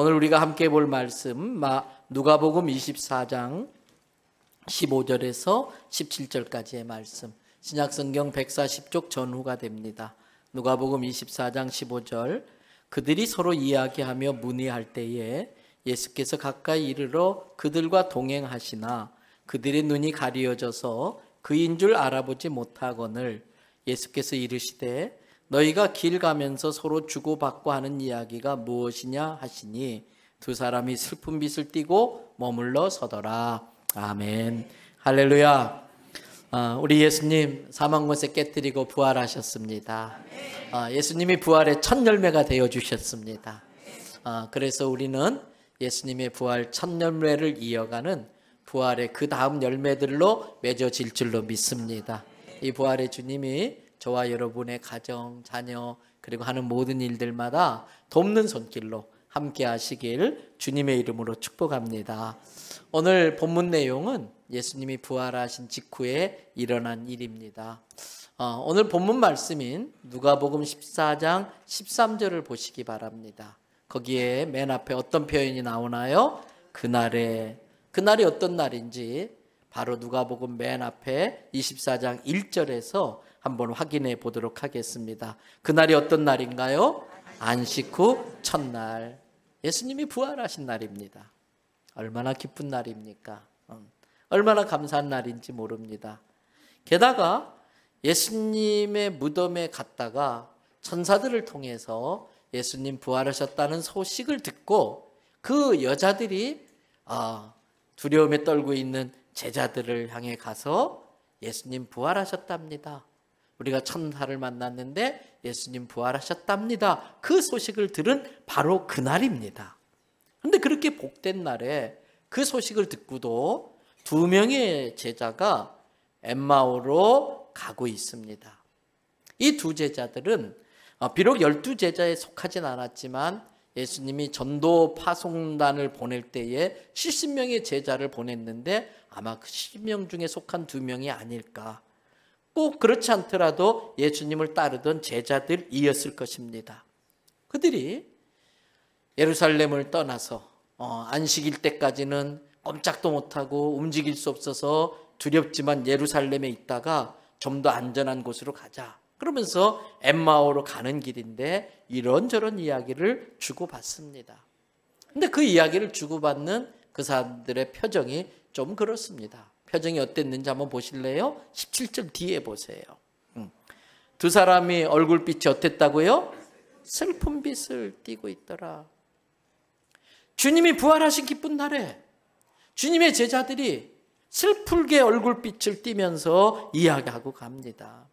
오늘 우리가 함께 볼 말씀 누가복음 24장 15절에서 17절까지의 말씀 신약성경 140쪽 전후가 됩니다. 누가복음 24장 15절 그들이 서로 이야기하며 문의할 때에 예수께서 가까이 이르러 그들과 동행하시나 그들의 눈이 가리어져서 그인 줄 알아보지 못하거늘 예수께서 이르시되 너희가 길 가면서 서로 주고받고 하는 이야기가 무엇이냐 하시니 두 사람이 슬픈 빛을 띠고 머물러 서더라. 아멘. 할렐루야. 아, 우리 예수님 사망곳에 깨뜨리고 부활하셨습니다. 아, 예수님이 부활의 첫 열매가 되어 주셨습니다. 아, 그래서 우리는 예수님의 부활 첫 열매를 이어가는 부활의 그 다음 열매들로 맺어질 줄로 믿습니다. 이 부활의 주님이 저와 여러분의 가정, 자녀, 그리고 하는 모든 일들마다 돕는 손길로 함께 하시길 주님의 이름으로 축복합니다. 오늘 본문 내용은 예수님이 부활하신 직후에 일어난 일입니다. 어, 오늘 본문 말씀인 누가복음 14장 13절을 보시기 바랍니다. 거기에 맨 앞에 어떤 표현이 나오나요? 그날에 그날이 어떤 날인지 바로 누가복음 맨 앞에 24장 1절에서 한번 확인해 보도록 하겠습니다. 그날이 어떤 날인가요? 안식 후 첫날. 예수님이 부활하신 날입니다. 얼마나 기쁜 날입니까? 음, 얼마나 감사한 날인지 모릅니다. 게다가 예수님의 무덤에 갔다가 천사들을 통해서 예수님 부활하셨다는 소식을 듣고 그 여자들이 아, 두려움에 떨고 있는 제자들을 향해 가서 예수님 부활하셨답니다. 우리가 천사를 만났는데 예수님 부활하셨답니다. 그 소식을 들은 바로 그날입니다. 그런데 그렇게 복된 날에 그 소식을 듣고도 두 명의 제자가 엠마오로 가고 있습니다. 이 두 제자들은 어, 비록 열두 제자에 속하진 않았지만 예수님이 전도 파송단을 보낼 때에 70명의 제자를 보냈는데 아마 그 70명 중에 속한 두 명이 아닐까 꼭 그렇지 않더라도 예수님을 따르던 제자들이었을 것입니다. 그들이 예루살렘을 떠나서 어, 안식일 때까지는 꼼짝도 못하고 움직일 수 없어서 두렵지만 예루살렘에 있다가 좀 더 안전한 곳으로 가자. 그러면서 엠마오로 가는 길인데 이런저런 이야기를 주고받습니다. 근데 그 이야기를 주고받는 그 사람들의 표정이 좀 그렇습니다. 표정이 어땠는지 한번 보실래요? 17절 뒤에 보세요. 음. 두 사람이 얼굴빛이 어땠다고요? 슬픈 빛을 띠고 있더라. 주님이 부활하신 기쁜 날에 주님의 제자들이 슬프게 얼굴빛을 띠면서 이야기하고 갑니다.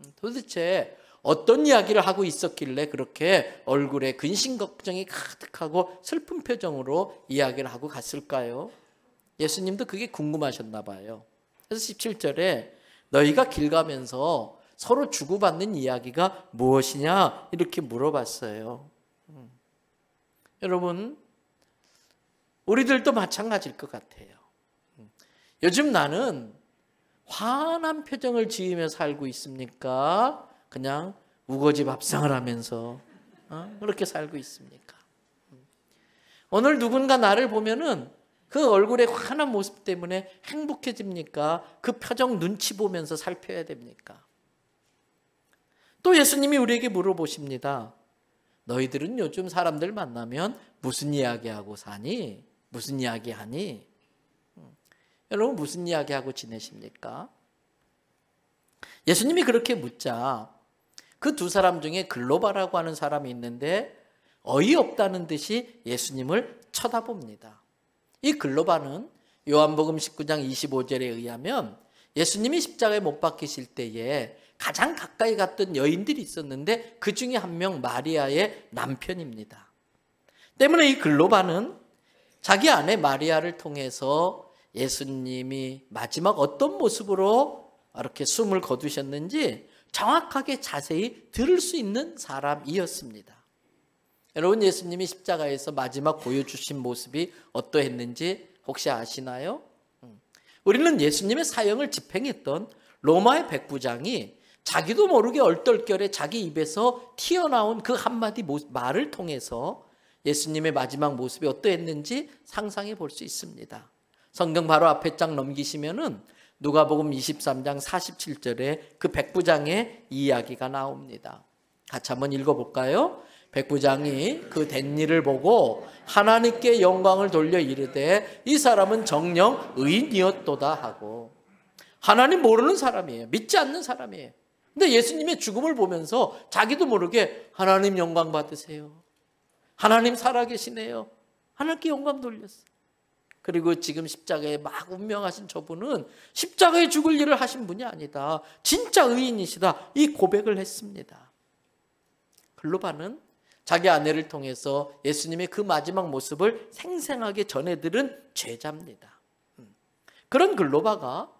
음, 도대체 어떤 이야기를 하고 있었길래 그렇게 얼굴에 근심 걱정이 가득하고 슬픈 표정으로 이야기를 하고 갔을까요? 예수님도 그게 궁금하셨나 봐요. 그래서 17절에 너희가 길 가면서 서로 주고받는 이야기가 무엇이냐 이렇게 물어봤어요. 음. 여러분 우리들도 마찬가지일 것 같아요. 음. 요즘 나는 환한 표정을 지으며 살고 있습니까? 그냥 우거지 밥상을 하면서 어? 그렇게 살고 있습니까? 음. 오늘 누군가 나를 보면은 그 얼굴의 환한 모습 때문에 행복해집니까? 그 표정 눈치 보면서 살펴야 됩니까? 또 예수님이 우리에게 물어보십니다. 너희들은 요즘 사람들 만나면 무슨 이야기하고 사니? 무슨 이야기하니? 음, 여러분 무슨 이야기하고 지내십니까? 예수님이 그렇게 묻자 그 두 사람 중에 글로바라고 하는 사람이 있는데 어이없다는 듯이 예수님을 쳐다봅니다. 이 글로바는 요한복음 19장 25절에 의하면 예수님이 십자가에 못 박히실 때에 가장 가까이 갔던 여인들이 있었는데 그 중에 한 명 마리아의 남편입니다. 때문에 이 글로바는 자기 아내 마리아를 통해서 예수님이 마지막 어떤 모습으로 이렇게 숨을 거두셨는지 정확하게 자세히 들을 수 있는 사람이었습니다. 여러분 예수님이 십자가에서 마지막 보여주신 모습이 어떠했는지 혹시 아시나요? 음. 우리는 예수님의 사형을 집행했던 로마의 백부장이 자기도 모르게 얼떨결에 자기 입에서 튀어나온 그 한마디 말을 통해서 예수님의 마지막 모습이 어떠했는지 상상해 볼 수 있습니다. 성경 바로 앞에 장 넘기시면은 누가복음 23장 47절에 그 백부장의 이야기가 나옵니다. 같이 한번 읽어 볼까요? 백부장이 그 된 일을 보고 하나님께 영광을 돌려 이르되 이 사람은 정령 의인이었도다 하고 하나님 모르는 사람이에요. 믿지 않는 사람이에요. 근데 예수님의 죽음을 보면서 자기도 모르게 하나님 영광 받으세요. 하나님 살아계시네요. 하나님께 영광 돌렸어요. 그리고 지금 십자가에 막 운명하신 저분은 십자가에 죽을 일을 하신 분이 아니다. 진짜 의인이시다. 이 고백을 했습니다. 글로바는 자기 아내를 통해서 예수님의 그 마지막 모습을 생생하게 전해들은 죄자입니다. 음. 그런 글로바가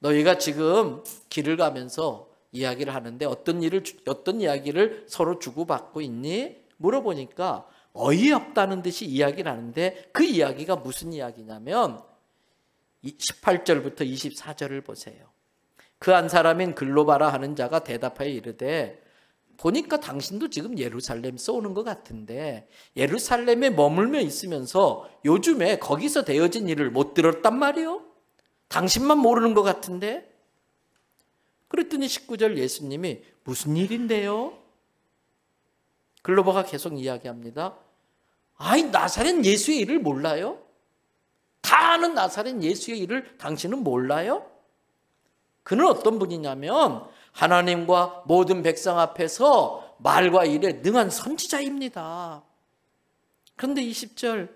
너희가 지금 길을 가면서 이야기를 하는데 어떤 일을 어떤 이야기를 서로 주고받고 있니? 물어보니까 어이없다는 듯이 이야기를 하는데 그 이야기가 무슨 이야기냐면 18절부터 24절을 보세요. 그 한 사람인 글로바라 하는 자가 대답하여 이르되 보니까 당신도 지금 예루살렘 오는것 같은데 예루살렘에 머물며 있으면서 요즘에 거기서 되어진 일을 못 들었단 말이요? 당신만 모르는 것 같은데? 그랬더니 19절 예수님이 무슨 일인데요? 글로버가 계속 이야기합니다. 아이 나사렛 예수의 일을 몰라요? 다 아는 나사렛 예수의 일을 당신은 몰라요? 그는 어떤 분이냐면 하나님과 모든 백성 앞에서 말과 일에 능한 선지자입니다. 그런데 20절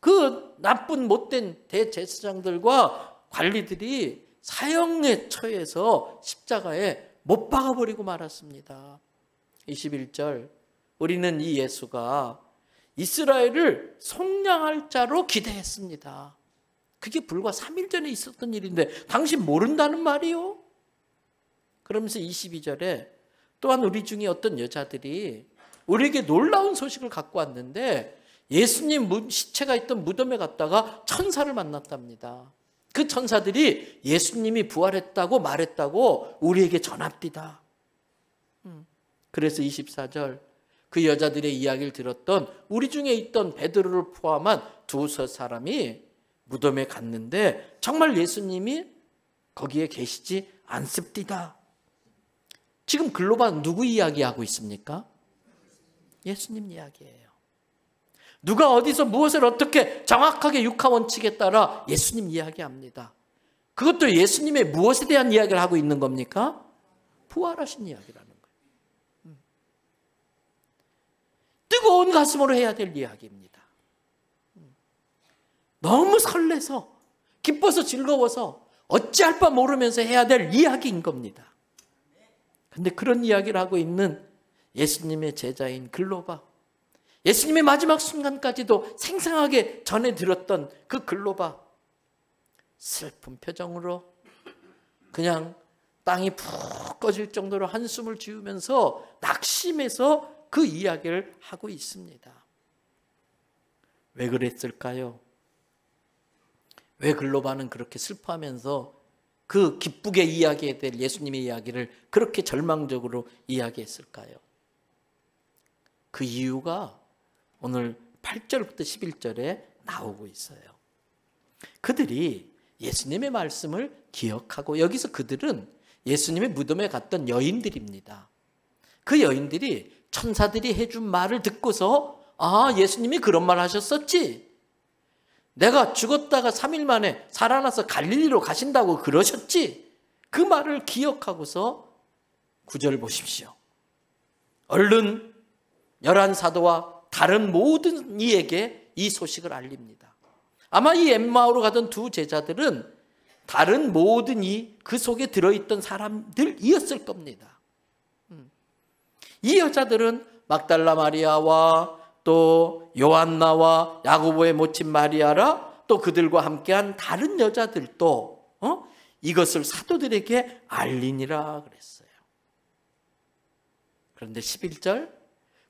그 나쁜 못된 대제사장들과 관리들이 사형에 처해서 십자가에 못 박아버리고 말았습니다. 21절 우리는 이 예수가 이스라엘을 속량할 자로 기대했습니다. 그게 불과 3일 전에 있었던 일인데 당신 모른다는 말이요? 그러면서 22절에 또한 우리 중에 어떤 여자들이 우리에게 놀라운 소식을 갖고 왔는데 예수님 시체가 있던 무덤에 갔다가 천사를 만났답니다. 그 천사들이 예수님이 부활했다고 말했다고 우리에게 전합디다. 음. 그래서 24절 그 여자들의 이야기를 들었던 우리 중에 있던 베드로를 포함한 두세 사람이 무덤에 갔는데 정말 예수님이 거기에 계시지 않습디다. 지금 글로벌 누구 이야기하고 있습니까? 예수님 이야기예요. 누가 어디서 무엇을 어떻게 정확하게 육하 원칙에 따라 예수님 이야기합니다. 그것도 예수님의 무엇에 대한 이야기를 하고 있는 겁니까? 부활하신 이야기라는 거예요. 음. 뜨거운 가슴으로 해야 될 이야기입니다. 음. 너무 설레서 기뻐서 즐거워서 어찌할 바 모르면서 해야 될 이야기인 겁니다. 근데 그런 이야기를 하고 있는 예수님의 제자인 글로바. 예수님의 마지막 순간까지도 생생하게 전해드렸던 그 글로바. 슬픈 표정으로 그냥 땅이 푹 꺼질 정도로 한숨을 지으면서 낙심해서 그 이야기를 하고 있습니다. 왜 그랬을까요? 왜 글로바는 그렇게 슬퍼하면서 그 기쁘게 이야기해야 될 예수님의 이야기를 그렇게 절망적으로 이야기했을까요? 그 이유가 오늘 8절부터 11절에 나오고 있어요. 그들이 예수님의 말씀을 기억하고 여기서 그들은 예수님의 무덤에 갔던 여인들입니다. 그 여인들이 천사들이 해준 말을 듣고서 아 예수님이 그런 말 하셨었지 내가 죽었다가 3일 만에 살아나서 갈릴리로 가신다고 그러셨지? 그 말을 기억하고서 구절 보십시오. 얼른 열한 사도와 다른 모든 이에게 이 소식을 알립니다. 아마 이 엠마오로 가던 두 제자들은 다른 모든 이 그 속에 들어있던 사람들이었을 겁니다. 음. 이 여자들은 막달라 마리아와 또 요한나와 야구보의 모친 마리아라 또 그들과 함께한 다른 여자들도 어? 이것을 사도들에게 알리니라 그랬어요. 그런데 11절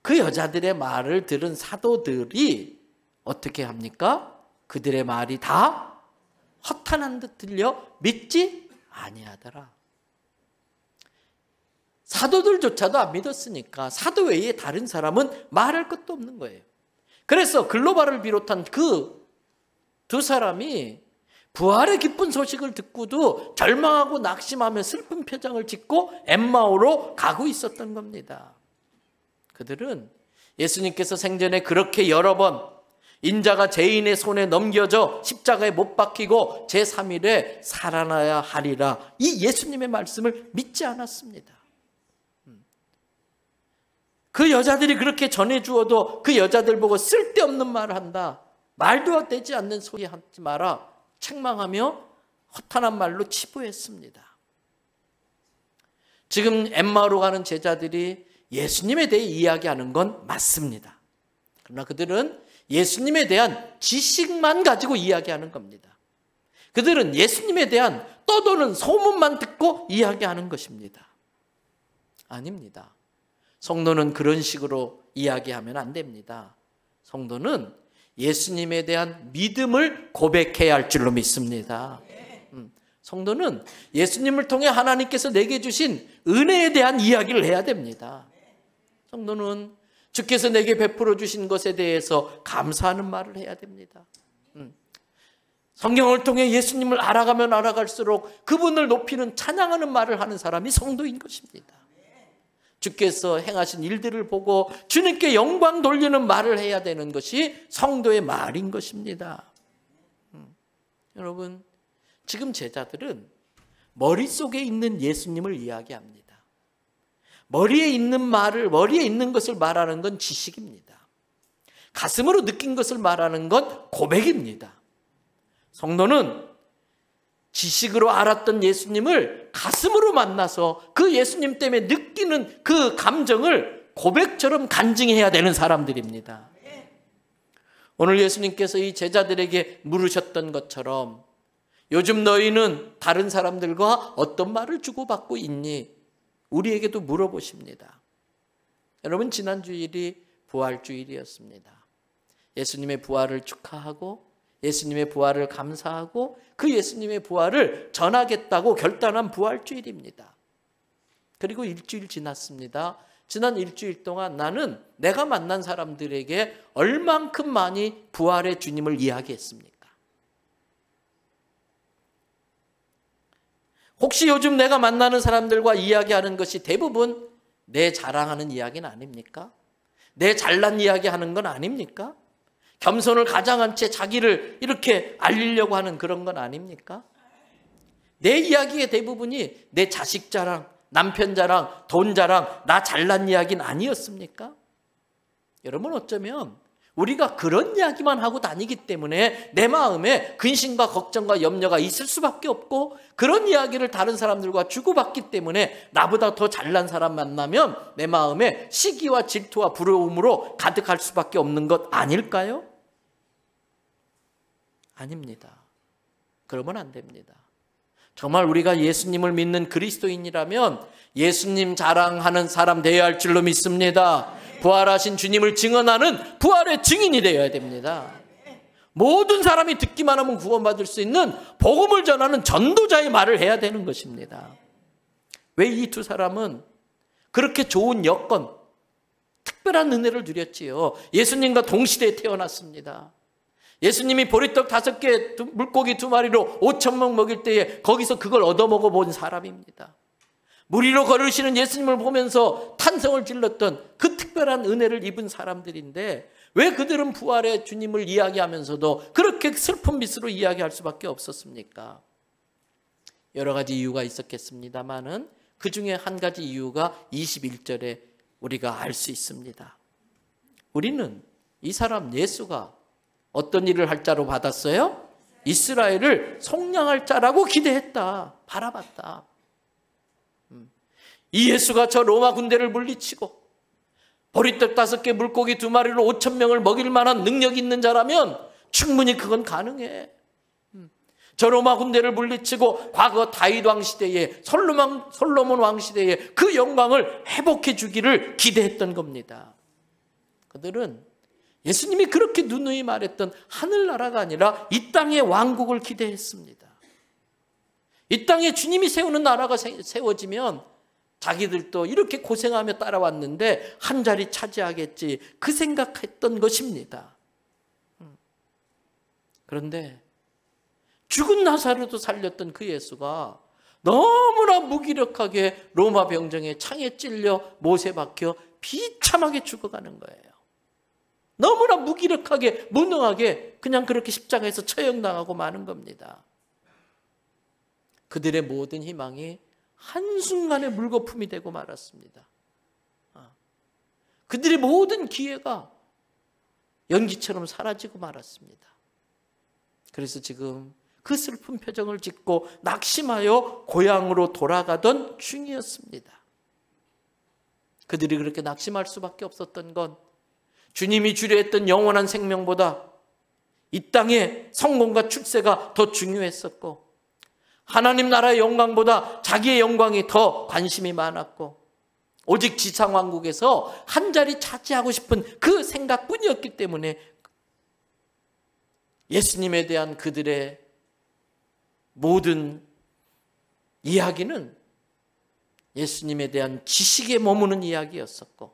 그 여자들의 말을 들은 사도들이 어떻게 합니까? 그들의 말이 다 허탄한 듯 들려 믿지 아니하더라. 사도들조차도 안 믿었으니까 사도 외에 다른 사람은 말할 것도 없는 거예요. 그래서 글로바를 비롯한 그 두 사람이 부활의 기쁜 소식을 듣고도 절망하고 낙심하며 슬픈 표정을 짓고 엠마오로 가고 있었던 겁니다. 그들은 예수님께서 생전에 그렇게 여러 번 인자가 죄인의 손에 넘겨져 십자가에 못 박히고 제3일에 살아나야 하리라 이 예수님의 말씀을 믿지 않았습니다. 그 여자들이 그렇게 전해주어도 그 여자들 보고 쓸데없는 말을 한다. 말도 되지 않는 소리 하지 마라. 책망하며 허탄한 말로 치부했습니다. 지금 엠마로 가는 제자들이 예수님에 대해 이야기하는 건 맞습니다. 그러나 그들은 예수님에 대한 지식만 가지고 이야기하는 겁니다. 그들은 예수님에 대한 떠도는 소문만 듣고 이야기하는 것입니다. 아닙니다. 성도는 그런 식으로 이야기하면 안 됩니다. 성도는 예수님에 대한 믿음을 고백해야 할 줄로 믿습니다. 음, 성도는 예수님을 통해 하나님께서 내게 주신 은혜에 대한 이야기를 해야 됩니다. 성도는 주께서 내게 베풀어 주신 것에 대해서 감사하는 말을 해야 됩니다. 음, 성경을 통해 예수님을 알아가면 알아갈수록 그분을 높이는 찬양하는 말을 하는 사람이 성도인 것입니다. 주께서 행하신 일들을 보고 주님께 영광 돌리는 말을 해야 되는 것이 성도의 말인 것입니다. 음. 여러분, 지금 제자들은 머릿속에 있는 예수님을 이야기합니다. 머리에 있는 말을, 머리에 있는 것을 말하는 건 지식입니다. 가슴으로 느낀 것을 말하는 건 고백입니다. 성도는 지식으로 알았던 예수님을 가슴으로 만나서 그 예수님 때문에 느끼는 그 감정을 고백처럼 간증해야 되는 사람들입니다. 오늘 예수님께서 이 제자들에게 물으셨던 것처럼 요즘 너희는 다른 사람들과 어떤 말을 주고받고 있니? 우리에게도 물어보십니다. 여러분, 지난주일이 부활주일이었습니다. 예수님의 부활을 축하하고 예수님의 부활을 감사하고 그 예수님의 부활을 전하겠다고 결단한 부활주일입니다. 그리고 일주일 지났습니다. 지난 일주일 동안 나는 내가 만난 사람들에게 얼만큼 많이 부활의 주님을 이야기했습니까? 혹시 요즘 내가 만나는 사람들과 이야기하는 것이 대부분 내 자랑하는 이야기는 아닙니까? 내 잘난 이야기하는 건 아닙니까? 겸손을 가장한 채 자기를 이렇게 알리려고 하는 그런 건 아닙니까? 내 이야기의 대부분이 내 자식 자랑, 남편 자랑, 돈 자랑, 나 잘난 이야기는 아니었습니까? 여러분 어쩌면 우리가 그런 이야기만 하고 다니기 때문에 내 마음에 근심과 걱정과 염려가 있을 수밖에 없고 그런 이야기를 다른 사람들과 주고받기 때문에 나보다 더 잘난 사람 만나면 내 마음에 시기와 질투와 부러움으로 가득할 수밖에 없는 것 아닐까요? 아닙니다. 그러면 안 됩니다. 정말 우리가 예수님을 믿는 그리스도인이라면 예수님 자랑하는 사람 되어야 할 줄로 믿습니다. 부활하신 주님을 증언하는 부활의 증인이 되어야 됩니다. 모든 사람이 듣기만 하면 구원받을 수 있는 복음을 전하는 전도자의 말을 해야 되는 것입니다. 왜 이 두 사람은 그렇게 좋은 여건, 특별한 은혜를 누렸지요. 예수님과 동시대에 태어났습니다. 예수님이 보리떡 다섯 개, 물고기 두 마리로 오천명 먹일 때에 거기서 그걸 얻어먹어 본 사람입니다. 무리로 걸으시는 예수님을 보면서 탄성을 질렀던 그 특별한 은혜를 입은 사람들인데 왜 그들은 부활의 주님을 이야기하면서도 그렇게 슬픈 미스로 이야기할 수밖에 없었습니까? 여러 가지 이유가 있었겠습니다만은 그 중에 한 가지 이유가 21절에 우리가 알 수 있습니다. 우리는 이 사람 예수가 어떤 일을 할 자로 받았어요? 이스라엘을 속량할 자라고 기대했다. 바라봤다. 이 예수가 저 로마 군대를 물리치고 보리떡 다섯 개 물고기 두 마리로 오천 명을 먹일 만한 능력이 있는 자라면 충분히 그건 가능해. 저 로마 군대를 물리치고 과거 다윗 왕 시대에 솔로몬, 솔로몬 왕 시대에 그 영광을 회복해 주기를 기대했던 겁니다. 그들은 예수님이 그렇게 누누이 말했던 하늘나라가 아니라 이 땅의 왕국을 기대했습니다. 이 땅에 주님이 세우는 나라가 세워지면 자기들도 이렇게 고생하며 따라왔는데 한 자리 차지하겠지 그 생각했던 것입니다. 음. 그런데 죽은 나사로도 살렸던 그 예수가 너무나 무기력하게 로마 병정의 창에 찔려 못에 박혀 비참하게 죽어가는 거예요. 너무나 무기력하게 무능하게 그냥 그렇게 십자가에서 처형당하고 마는 겁니다. 그들의 모든 희망이 한순간에 물거품이 되고 말았습니다. 아. 그들의 모든 기회가 연기처럼 사라지고 말았습니다. 그래서 지금 그 슬픈 표정을 짓고 낙심하여 고향으로 돌아가던 중이었습니다. 그들이 그렇게 낙심할 수밖에 없었던 건 주님이 주려 했던 영원한 생명보다 이 땅의 성공과 출세가 더 중요했었고 하나님 나라의 영광보다 자기의 영광이 더 관심이 많았고 오직 지상왕국에서 한 자리 차지하고 싶은 그 생각뿐이었기 때문에 예수님에 대한 그들의 모든 이야기는 예수님에 대한 지식에 머무는 이야기였었고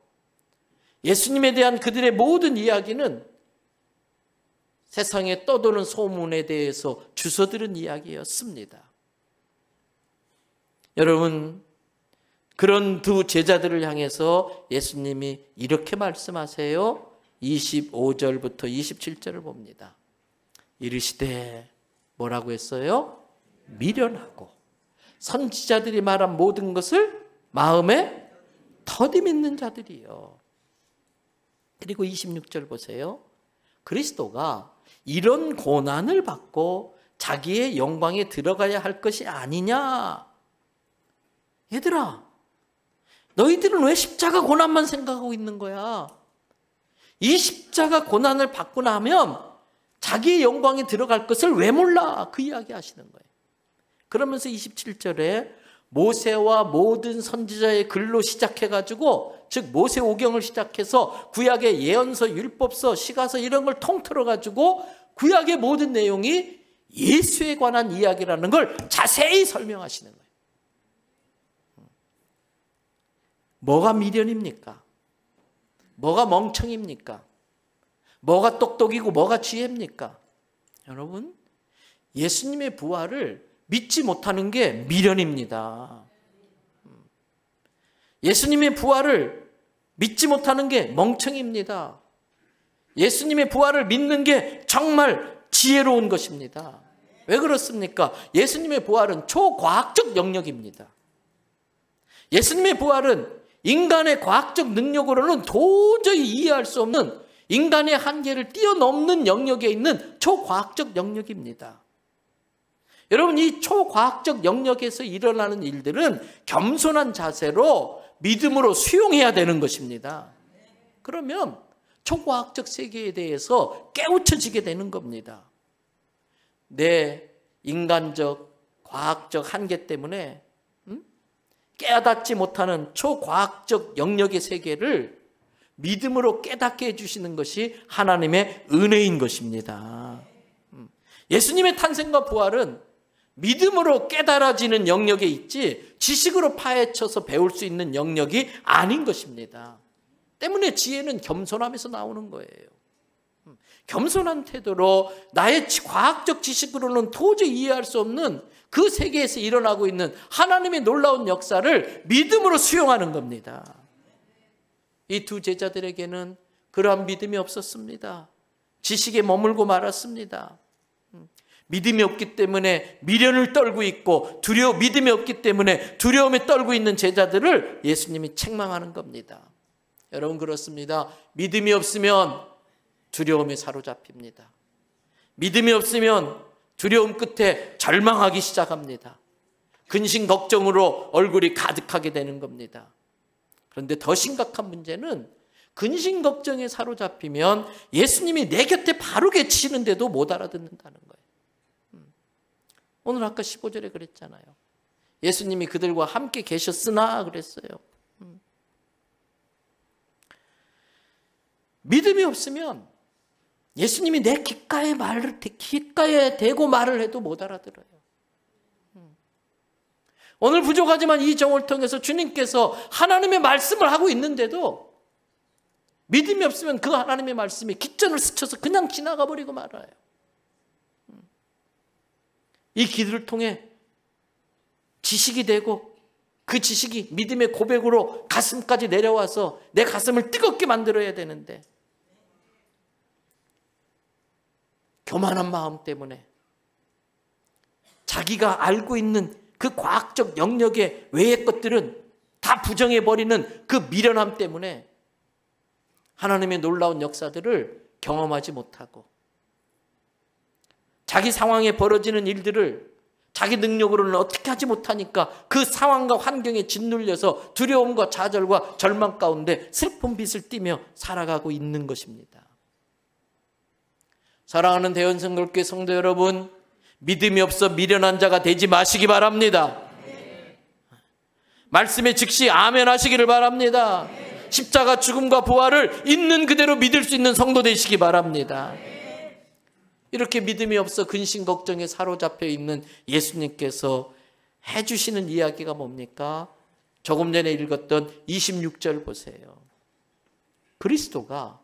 예수님에 대한 그들의 모든 이야기는 세상에 떠도는 소문에 대해서 주워들은 이야기였습니다. 여러분 그런 두 제자들을 향해서 예수님이 이렇게 말씀하세요. 25절부터 27절을 봅니다. 이르시되 뭐라고 했어요? 미련하고 선지자들이 말한 모든 것을 마음에 더디 믿는 자들이요. 그리고 26절 보세요. 그리스도가 이런 고난을 받고 자기의 영광에 들어가야 할 것이 아니냐 얘들아, 너희들은 왜 십자가 고난만 생각하고 있는 거야? 이 십자가 고난을 받고 나면 자기의 영광이 들어갈 것을 왜 몰라? 그 이야기 하시는 거예요. 그러면서 27절에 모세와 모든 선지자의 글로 시작해가지고 즉 모세 오경을 시작해서 구약의 예언서, 율법서, 시가서 이런 걸 통틀어 가지고 구약의 모든 내용이 예수에 관한 이야기라는 걸 자세히 설명하시는 거예요. 뭐가 미련입니까? 뭐가 멍청입니까? 뭐가 똑똑이고 뭐가 지혜입니까? 여러분, 예수님의 부활을 믿지 못하는 게 미련입니다. 음. 예수님의 부활을 믿지 못하는 게 멍청입니다. 예수님의 부활을 믿는 게 정말 지혜로운 것입니다. 왜 그렇습니까? 예수님의 부활은 초과학적 영역입니다. 예수님의 부활은 인간의 과학적 능력으로는 도저히 이해할 수 없는 인간의 한계를 뛰어넘는 영역에 있는 초과학적 영역입니다. 여러분 이 초과학적 영역에서 일어나는 일들은 겸손한 자세로 믿음으로 수용해야 되는 것입니다. 그러면 초과학적 세계에 대해서 깨우쳐지게 되는 겁니다. 내 인간적 과학적 한계 때문에 깨닫지 못하는 초과학적 영역의 세계를 믿음으로 깨닫게 해주시는 것이 하나님의 은혜인 것입니다. 음. 예수님의 탄생과 부활은 믿음으로 깨달아지는 영역에 있지 지식으로 파헤쳐서 배울 수 있는 영역이 아닌 것입니다. 때문에 지혜는 겸손함에서 나오는 거예요. 음. 겸손한 태도로 나의 과학적 지식으로는 도저히 이해할 수 없는 그 세계에서 일어나고 있는 하나님의 놀라운 역사를 믿음으로 수용하는 겁니다. 이 두 제자들에게는 그러한 믿음이 없었습니다. 지식에 머물고 말았습니다. 음, 믿음이 없기 때문에 미련을 떨고 있고 두려 믿음이 없기 때문에 두려움에 떨고 있는 제자들을 예수님이 책망하는 겁니다. 여러분 그렇습니다. 믿음이 없으면 두려움에 사로잡힙니다. 믿음이 없으면 두려움 끝에 절망하기 시작합니다. 근심 걱정으로 얼굴이 가득하게 되는 겁니다. 그런데 더 심각한 문제는 근심 걱정에 사로잡히면 예수님이 내 곁에 바로 계시는데도 못 알아듣는다는 거예요. 음. 오늘 아까 15절에 그랬잖아요. 예수님이 그들과 함께 계셨으나 그랬어요. 음. 믿음이 없으면 예수님이 내 귓가에 말을 귓가에 대고 말을 해도 못 알아들어요. 오늘 부족하지만 이 정을 통해서 주님께서 하나님의 말씀을 하고 있는데도 믿음이 없으면 그 하나님의 말씀이 기전을 스쳐서 그냥 지나가 버리고 말아요. 이기도 통해 지식이 되고 그 지식이 믿음의 고백으로 가슴까지 내려와서 내 가슴을 뜨겁게 만들어야 되는데 교만한 마음 때문에 자기가 알고 있는 그 과학적 영역의 외의 것들은 다 부정해버리는 그 미련함 때문에 하나님의 놀라운 역사들을 경험하지 못하고 자기 상황에 벌어지는 일들을 자기 능력으로는 어떻게 하지 못하니까 그 상황과 환경에 짓눌려서 두려움과 좌절과 절망 가운데 슬픈 빛을 띠며 살아가고 있는 것입니다. 사랑하는 대연성교께 성도 여러분, 믿음이 없어 미련한 자가 되지 마시기 바랍니다. 말씀에 즉시 아멘 하시기를 바랍니다. 십자가 죽음과 부활을 있는 그대로 믿을 수 있는 성도 되시기 바랍니다. 이렇게 믿음이 없어 근심 걱정에 사로잡혀 있는 예수님께서 해주시는 이야기가 뭡니까? 조금 전에 읽었던 26절 보세요. 그리스도가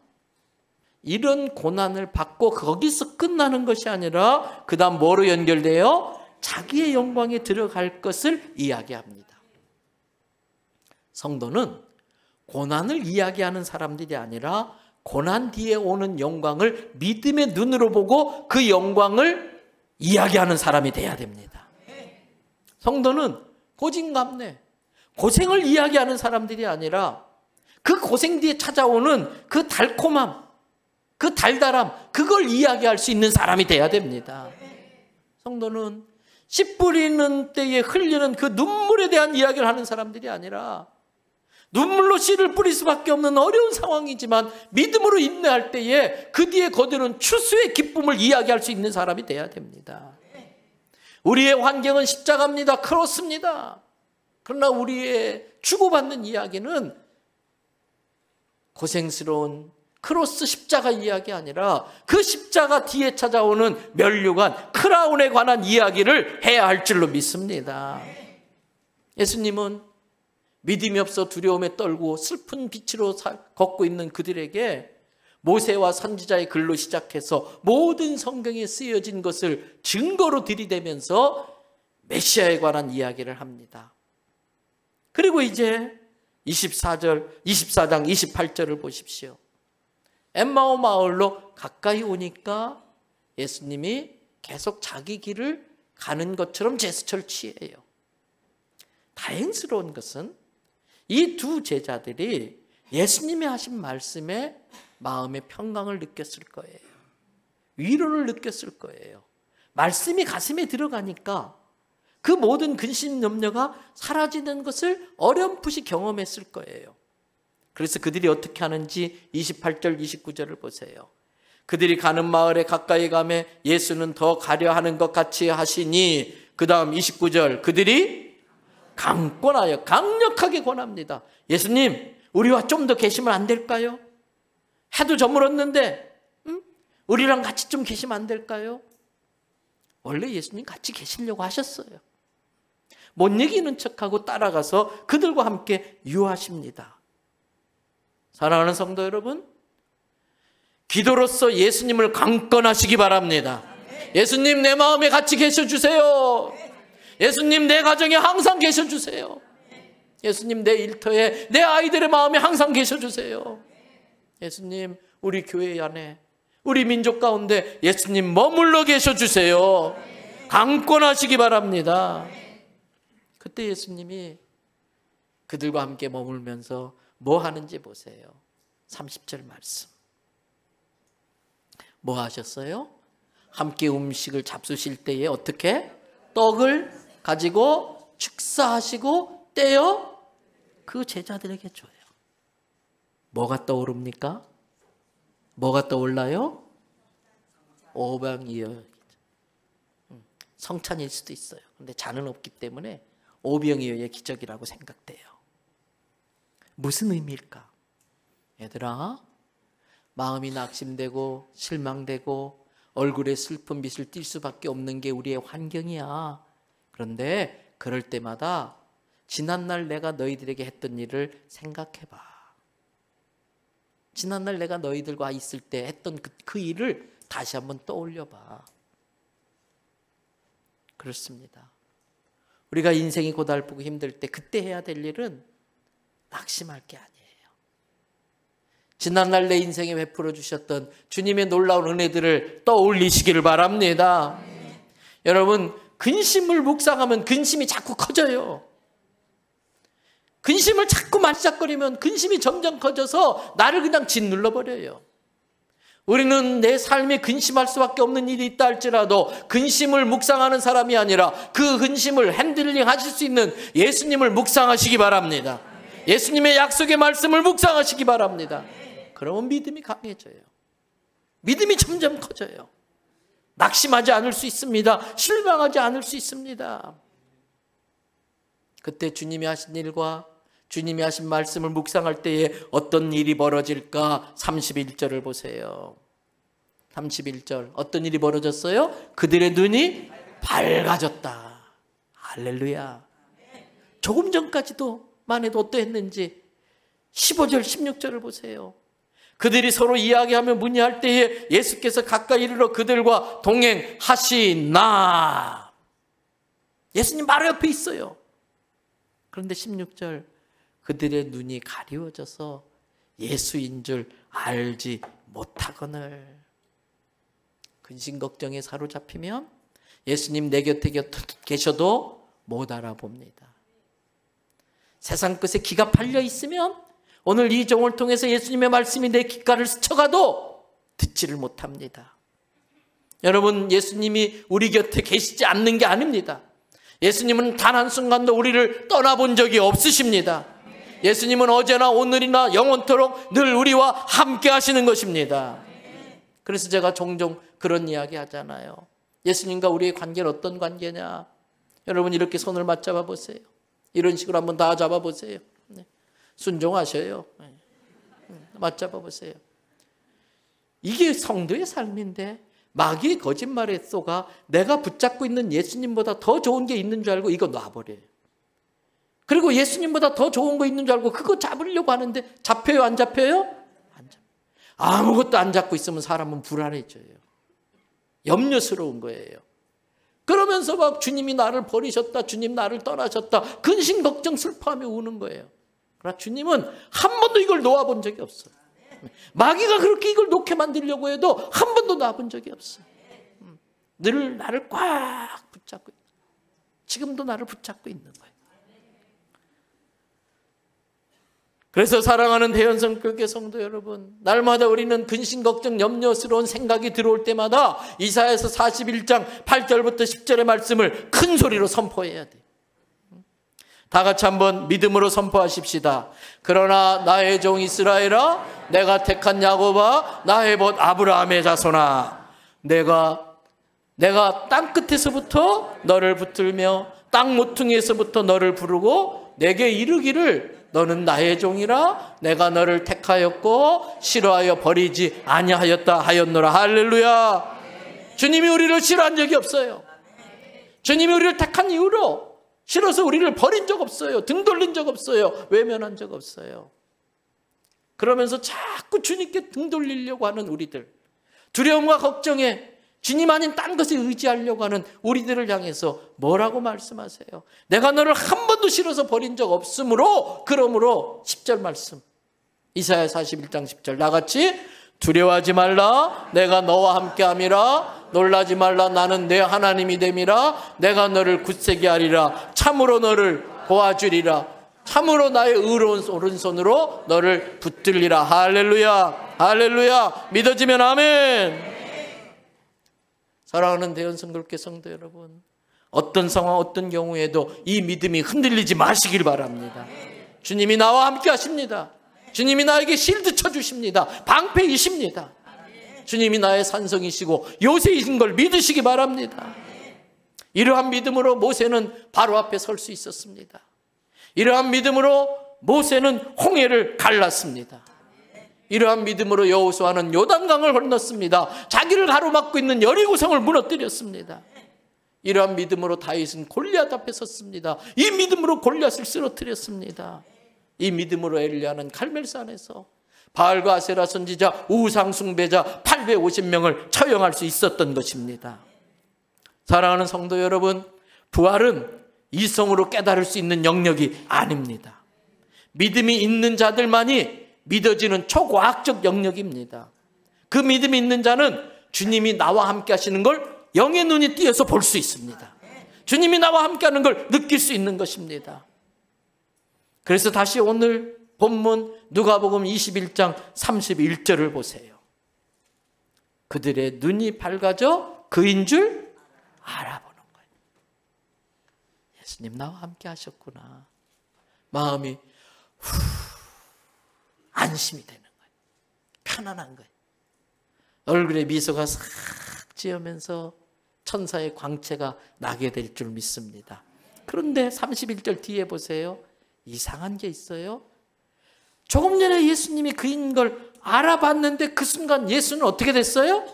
이런 고난을 받고 거기서 끝나는 것이 아니라 그 다음 뭐로 연결되어 자기의 영광에 들어갈 것을 이야기합니다. 성도는 고난을 이야기하는 사람들이 아니라 고난 뒤에 오는 영광을 믿음의 눈으로 보고 그 영광을 이야기하는 사람이 돼야 됩니다. 성도는 고진감래, 고생을 이야기하는 사람들이 아니라 그 고생 뒤에 찾아오는 그 달콤함, 그 달달함, 그걸 이야기할 수 있는 사람이 돼야 됩니다. 성도는 씨 뿌리는 때에 흘리는 그 눈물에 대한 이야기를 하는 사람들이 아니라 눈물로 씨를 뿌릴 수밖에 없는 어려운 상황이지만 믿음으로 인내할 때에 그 뒤에 거두는 추수의 기쁨을 이야기할 수 있는 사람이 돼야 됩니다. 우리의 환경은 십자가입니다. 그렇습니다. 그러나 우리의 주고받는 이야기는 고생스러운 크로스 십자가 이야기 아니라 그 십자가 뒤에 찾아오는 면류관 크라운에 관한 이야기를 해야 할 줄로 믿습니다. 예수님은 믿음이 없어 두려움에 떨고 슬픈 빛으로 걷고 있는 그들에게 모세와 선지자의 글로 시작해서 모든 성경에 쓰여진 것을 증거로 들이대면서 메시아에 관한 이야기를 합니다. 그리고 이제 24절, 24장 28절을 보십시오. 엠마오 마을로 가까이 오니까 예수님이 계속 자기 길을 가는 것처럼 제스처를 취해요. 다행스러운 것은 이 두 제자들이 예수님이 하신 말씀에 마음의 평강을 느꼈을 거예요. 위로를 느꼈을 거예요. 말씀이 가슴에 들어가니까 그 모든 근심 염려가 사라지는 것을 어렴풋이 경험했을 거예요. 그래서 그들이 어떻게 하는지 28절, 29절을 보세요. 그들이 가는 마을에 가까이 가매 예수는 더 가려 하는 것 같이 하시니 그 다음 29절 그들이 강권하여 강력하게 권합니다. 예수님 우리와 좀 더 계시면 안 될까요? 해도 저물었는데 음? 우리랑 같이 좀 계시면 안 될까요? 원래 예수님 같이 계시려고 하셨어요. 못 이기는 척하고 따라가서 그들과 함께 유하십니다. 사랑하는 성도 여러분, 기도로서 예수님을 강건하시기 바랍니다. 예수님 내 마음에 같이 계셔 주세요. 예수님 내 가정에 항상 계셔 주세요. 예수님 내 일터에 내 아이들의 마음에 항상 계셔 주세요. 예수님 우리 교회 안에 우리 민족 가운데 예수님 머물러 계셔 주세요. 강권하시기 바랍니다. 그때 예수님이 그들과 함께 머물면서 뭐 하는지 보세요. 30절 말씀. 뭐 하셨어요? 함께 음식을 잡수실 때에 어떻게? 떡을 가지고 축사하시고 떼어 그 제자들에게 줘요. 뭐가 떠오릅니까? 뭐가 떠올라요? 오병이어 음, 성찬일 수도 있어요. 근데 잔은 없기 때문에 오병이어의 기적이라고 생각돼요. 무슨 의미일까? 얘들아, 마음이 낙심되고 실망되고 얼굴에 슬픈 빛을 띨 수밖에 없는 게 우리의 환경이야. 그런데 그럴 때마다 지난날 내가 너희들에게 했던 일을 생각해봐. 지난날 내가 너희들과 있을 때 했던 그, 그 일을 다시 한번 떠올려봐. 그렇습니다. 우리가 인생이 고달프고 힘들 때 그때 해야 될 일은 낙심할 게 아니에요. 지난날 내 인생에 베풀어 주셨던 주님의 놀라운 은혜들을 떠올리시기를 바랍니다. 여러분, 근심을 묵상하면 근심이 자꾸 커져요. 근심을 자꾸 만지작거리면 근심이 점점 커져서 나를 그냥 짓눌러버려요. 우리는 내 삶에 근심할 수밖에 없는 일이 있다 할지라도 근심을 묵상하는 사람이 아니라 그 근심을 핸들링 하실 수 있는 예수님을 묵상하시기 바랍니다. 예수님의 약속의 말씀을 묵상하시기 바랍니다. 그러면 믿음이 강해져요. 믿음이 점점 커져요. 낙심하지 않을 수 있습니다. 실망하지 않을 수 있습니다. 그때 주님이 하신 일과 주님이 하신 말씀을 묵상할 때에 어떤 일이 벌어질까? 31절을 보세요. 31절. 어떤 일이 벌어졌어요? 그들의 눈이 밝아졌다. 할렐루야. 조금 전까지도 만 해도 어떠했는지 15절, 16절을 보세요. 그들이 서로 이야기하며 문의할 때에 예수께서 가까이 이르러 그들과 동행하시나. 예수님 바로 옆에 있어요. 그런데 16절 그들의 눈이 가리워져서 예수인 줄 알지 못하거늘. 근심 걱정에 사로잡히면 예수님 내 곁에 곁 계셔도 못 알아봅니다. 세상 끝에 기가 팔려 있으면 오늘 이 종을 통해서 예수님의 말씀이 내 귓가를 스쳐가도 듣지를 못합니다. 여러분 예수님이 우리 곁에 계시지 않는 게 아닙니다. 예수님은 단 한순간도 우리를 떠나본 적이 없으십니다. 예수님은 어제나 오늘이나 영원토록 늘 우리와 함께 하시는 것입니다. 그래서 제가 종종 그런 이야기 하잖아요. 예수님과 우리의 관계는 어떤 관계냐? 여러분 이렇게 손을 맞잡아 보세요. 이런 식으로 한번 다 잡아보세요. 네. 순종하셔요. 맞잡아보세요. 네. 음, 이게 성도의 삶인데 마귀의 거짓말에 속아 내가 붙잡고 있는 예수님보다 더 좋은 게 있는 줄 알고 이거 놔버려요. 그리고 예수님보다 더 좋은 거 있는 줄 알고 그거 잡으려고 하는데 잡혀요 안 잡혀요? 안 잡혀요. 아무것도 안 잡고 있으면 사람은 불안해져요. 염려스러운 거예요. 그러면서 막 주님이 나를 버리셨다. 주님 나를 떠나셨다. 근심, 걱정, 슬퍼하며 우는 거예요. 그러나 주님은 한 번도 이걸 놓아본 적이 없어요. 마귀가 그렇게 이걸 놓게 만들려고 해도 한 번도 놔본 적이 없어요. 늘 나를 꽉 붙잡고 지금도 나를 붙잡고 있는 거예요. 그래서 사랑하는 대연성 교회 성도 여러분, 날마다 우리는 근심, 걱정, 염려스러운 생각이 들어올 때마다 이사에서 41장 8절부터 10절의 말씀을 큰 소리로 선포해야 돼. 다 같이 한번 믿음으로 선포하십시다. 그러나 나의 종 이스라엘아, 내가 택한 야곱아, 나의 벗 아브라함의 자손아, 내가 내가 땅 끝에서부터 너를 붙들며 땅 모퉁이에서부터 너를 부르고 내게 이르기를 너는 나의 종이라 내가 너를 택하였고 싫어하여 버리지 아니하였다 하였노라 할렐루야. 주님이 우리를 싫어한 적이 없어요. 주님이 우리를 택한 이유로 싫어서 우리를 버린 적 없어요. 등 돌린 적 없어요. 외면한 적 없어요. 그러면서 자꾸 주님께 등 돌리려고 하는 우리들. 두려움과 걱정에 주님 아닌 딴 것에 의지하려고 하는 우리들을 향해서 뭐라고 말씀하세요? 내가 너를 한 번도 싫어서 버린 적 없으므로 그러므로 10절 말씀. 이사야 41장 10절 나같이 두려워하지 말라 내가 너와 함께 함이라 놀라지 말라 나는 내 하나님이 됨이라 내가 너를 굳세게 하리라 참으로 너를 도와주리라 참으로 나의 의로운 오른손으로 너를 붙들리라 할렐루야 할렐루야 믿어지면 아멘 사랑하는 대연 성도께 성도 여러분, 어떤 상황, 어떤 경우에도 이 믿음이 흔들리지 마시길 바랍니다. 주님이 나와 함께 하십니다. 주님이 나에게 실드 쳐주십니다. 방패이십니다. 주님이 나의 산성이시고 요새이신 걸 믿으시기 바랍니다. 이러한 믿음으로 모세는 바로 앞에 설 수 있었습니다. 이러한 믿음으로 모세는 홍해를 갈랐습니다. 이러한 믿음으로 여호수아는 요단강을 건넜습니다. 자기를 가로막고 있는 여리고성을 무너뜨렸습니다. 이러한 믿음으로 다윗은 골리앗 앞에 섰습니다. 이 믿음으로 골리앗을 쓰러뜨렸습니다. 이 믿음으로 엘리야는 갈멜산에서 바알과 아세라 선지자 우상 숭배자 850명을 처형할 수 있었던 것입니다. 사랑하는 성도 여러분, 부활은 이성으로 깨달을 수 있는 영역이 아닙니다. 믿음이 있는 자들만이 믿어지는 초과학적 영역입니다. 그 믿음이 있는 자는 주님이 나와 함께 하시는 걸 영의 눈이 띄어서 볼 수 있습니다. 주님이 나와 함께 하는 걸 느낄 수 있는 것입니다. 그래서 다시 오늘 본문 누가복음 21장 31절을 보세요. 그들의 눈이 밝아져 그인 줄 알아보는 거예요. 예수님 나와 함께 하셨구나. 마음이 후 안심이 되는 거예요. 편안한 거예요. 얼굴에 미소가 싹 지으면서 천사의 광채가 나게 될 줄 믿습니다. 그런데 31절 뒤에 보세요. 이상한 게 있어요. 조금 전에 예수님이 그인 걸 알아봤는데 그 순간 예수는 어떻게 됐어요?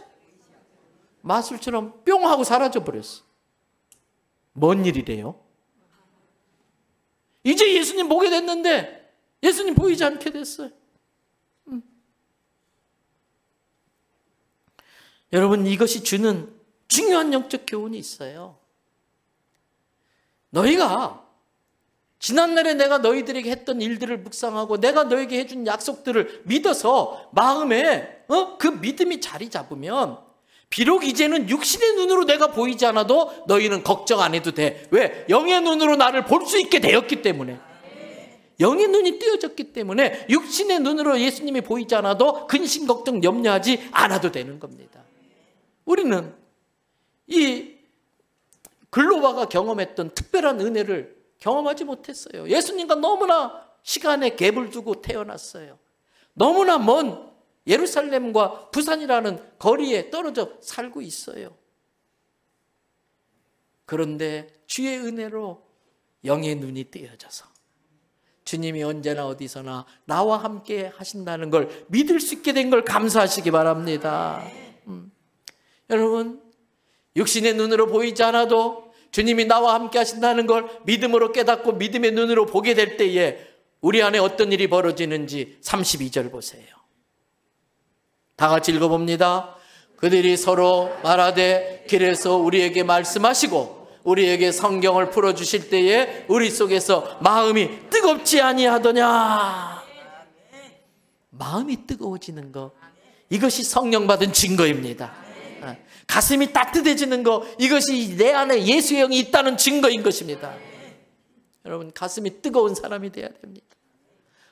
마술처럼 뿅 하고 사라져 버렸어. 뭔 일이래요? 이제 예수님 보게 됐는데 예수님 보이지 않게 됐어요. 여러분 이것이 주는 중요한 영적 교훈이 있어요. 너희가 지난날에 내가 너희들에게 했던 일들을 묵상하고 내가 너에게 해준 약속들을 믿어서 마음에 어? 그 믿음이 자리 잡으면 비록 이제는 육신의 눈으로 내가 보이지 않아도 너희는 걱정 안 해도 돼. 왜? 영의 눈으로 나를 볼 수 있게 되었기 때문에. 영의 눈이 띄어졌기 때문에 육신의 눈으로 예수님이 보이지 않아도 근심, 걱정, 염려하지 않아도 되는 겁니다. 우리는 이 글로바가 경험했던 특별한 은혜를 경험하지 못했어요. 예수님과 너무나 시간에 갭을 두고 태어났어요. 너무나 먼 예루살렘과 부산이라는 거리에 떨어져 살고 있어요. 그런데 주의 은혜로 영의 눈이 띄어져서 주님이 언제나 어디서나 나와 함께 하신다는 걸 믿을 수 있게 된 걸 감사하시기 바랍니다. 여러분, 육신의 눈으로 보이지 않아도 주님이 나와 함께 하신다는 걸 믿음으로 깨닫고 믿음의 눈으로 보게 될 때에 우리 안에 어떤 일이 벌어지는지 32절 보세요. 다 같이 읽어봅니다. 그들이 서로 말하되 길에서 우리에게 말씀하시고 우리에게 성경을 풀어주실 때에 우리 속에서 마음이 뜨겁지 아니하더냐. 마음이 뜨거워지는 것. 이것이 성령 받은 증거입니다. 가슴이 따뜻해지는 것, 이것이 내 안에 예수의 영이 있다는 증거인 것입니다. 여러분, 가슴이 뜨거운 사람이 돼야 됩니다.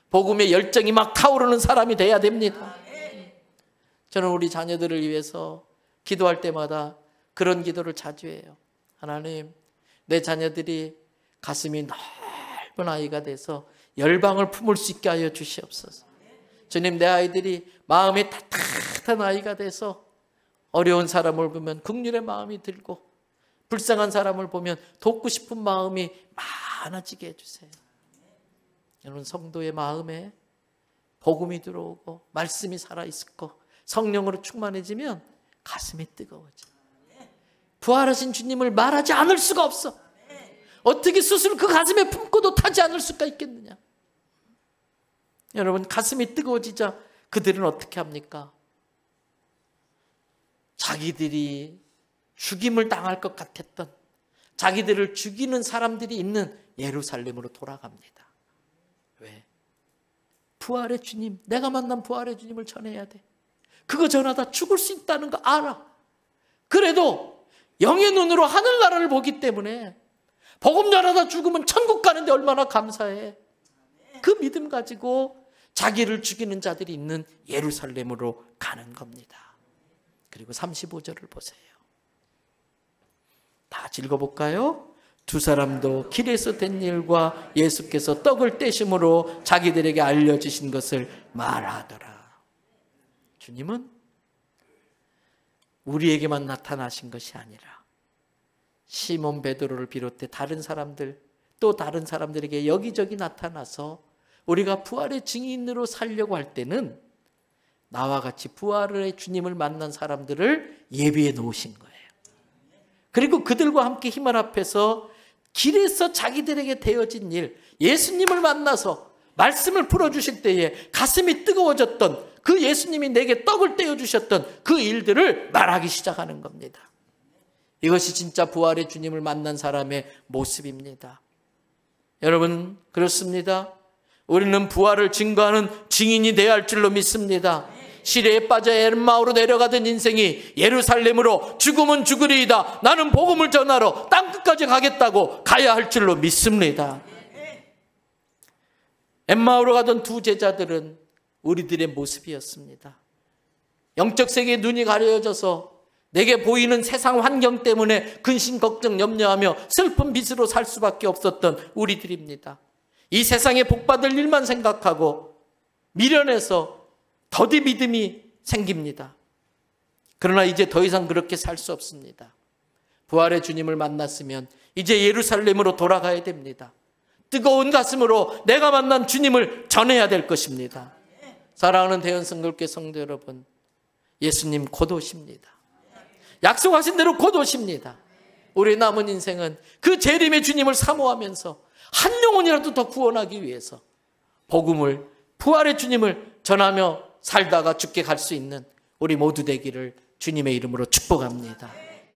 복음의 열정이 막 타오르는 사람이 돼야 됩니다. 저는 우리 자녀들을 위해서 기도할 때마다 그런 기도를 자주 해요. 하나님, 내 자녀들이 가슴이 넓은 아이가 돼서 열방을 품을 수 있게 하여 주시옵소서. 주님, 내 아이들이 마음이 따뜻한 아이가 돼서 어려운 사람을 보면 극률의 마음이 들고 불쌍한 사람을 보면 돕고 싶은 마음이 많아지게 해주세요. 여러분 성도의 마음에 복음이 들어오고 말씀이 살아있고 성령으로 충만해지면 가슴이 뜨거워져. 부활하신 주님을 말하지 않을 수가 없어. 어떻게 스스로 그 가슴에 품고도 타지 않을 수가 있겠느냐. 여러분 가슴이 뜨거워지자 그들은 어떻게 합니까? 자기들이 죽임을 당할 것 같았던 자기들을 죽이는 사람들이 있는 예루살렘으로 돌아갑니다. 왜? 부활의 주님, 내가 만난 부활의 주님을 전해야 돼. 그거 전하다 죽을 수 있다는 거 알아. 그래도 영의 눈으로 하늘나라를 보기 때문에 복음 전하다 죽으면 천국 가는데 얼마나 감사해. 그 믿음 가지고 자기를 죽이는 자들이 있는 예루살렘으로 가는 겁니다. 그리고 35절을 보세요. 다 읽어볼까요? 두 사람도 길에서 된 일과 예수께서 떡을 떼심으로 자기들에게 알려주신 것을 말하더라. 주님은 우리에게만 나타나신 것이 아니라 시몬 베드로를 비롯해 다른 사람들 또 다른 사람들에게 여기저기 나타나서 우리가 부활의 증인으로 살려고 할 때는 나와 같이 부활의 주님을 만난 사람들을 예비해 놓으신 거예요. 그리고 그들과 함께 힘을 합해서 길에서 자기들에게 되어진 일, 예수님을 만나서 말씀을 풀어주실 때에 가슴이 뜨거워졌던 그 예수님이 내게 떡을 떼어주셨던 그 일들을 말하기 시작하는 겁니다. 이것이 진짜 부활의 주님을 만난 사람의 모습입니다. 여러분, 그렇습니다. 우리는 부활을 증거하는 증인이 되어야 할 줄로 믿습니다. 시리에 빠져 에마오로 내려가던 인생이 예루살렘으로 죽음은 죽으리이다. 나는 복음을 전하러 땅끝까지 가겠다고 가야 할 줄로 믿습니다. 엠마오로 가던 두 제자들은 우리들의 모습이었습니다. 영적 세계에 눈이 가려져서 내게 보이는 세상 환경 때문에 근심, 걱정, 염려하며 슬픈 빛으로살 수밖에 없었던 우리들입니다. 이 세상에 복받을 일만 생각하고 미련해서 더디 믿음이 생깁니다. 그러나 이제 더 이상 그렇게 살 수 없습니다. 부활의 주님을 만났으면 이제 예루살렘으로 돌아가야 됩니다. 뜨거운 가슴으로 내가 만난 주님을 전해야 될 것입니다. 사랑하는 대연성글교 성도 여러분, 예수님 곧 오십니다. 약속하신 대로 곧 오십니다. 우리 남은 인생은 그 재림의 주님을 사모하면서 한 영혼이라도 더 구원하기 위해서 복음을 부활의 주님을 전하며 살다가 죽게 갈 수 있는 우리 모두 되기를 주님의 이름으로 축복합니다.